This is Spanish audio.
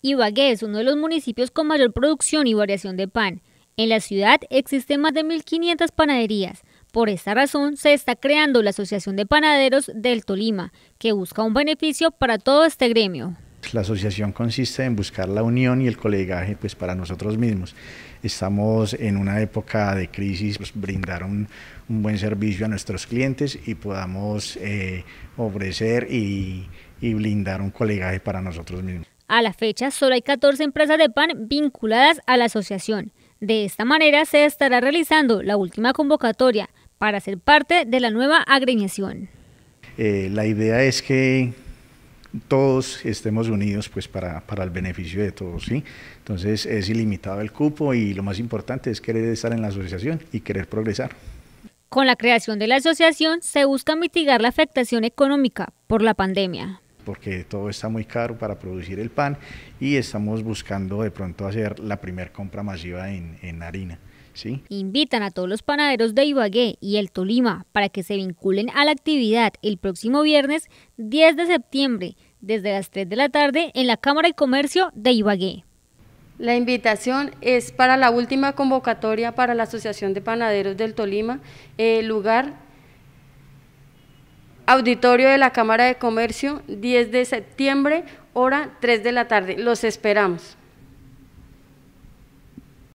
Ibagué es uno de los municipios con mayor producción y variación de pan. En la ciudad existen más de 1.500 panaderías. Por esta razón se está creando la Asociación de Panaderos del Tolima, que busca un beneficio para todo este gremio. La asociación consiste en buscar la unión y el colegaje pues, para nosotros mismos. Estamos en una época de crisis, pues, brindar un, buen servicio a nuestros clientes y podamos eh, ofrecer y, y blindar un colegaje para nosotros mismos. A la fecha, solo hay 14 empresas de pan vinculadas a la asociación. De esta manera se estará realizando la última convocatoria para ser parte de la nueva agremiación. Eh, la idea es que todos estemos unidos pues para, para, el beneficio de todos, ¿sí? Entonces es ilimitado el cupo y lo más importante es querer estar en la asociación y querer progresar. Con la creación de la asociación se busca mitigar la afectación económica por la pandemia porque todo está muy caro para producir el pan y estamos buscando de pronto hacer la primera compra masiva en, harina. Sí. Invitan a todos los panaderos de Ibagué y el Tolima para que se vinculen a la actividad el próximo viernes 10 de septiembre desde las 3 de la tarde en la Cámara de Comercio de Ibagué. La invitación es para la última convocatoria para la Asociación de Panaderos del Tolima, el lugar Auditorio de la Cámara de Comercio, 10 de septiembre, hora 3 de la tarde. Los esperamos.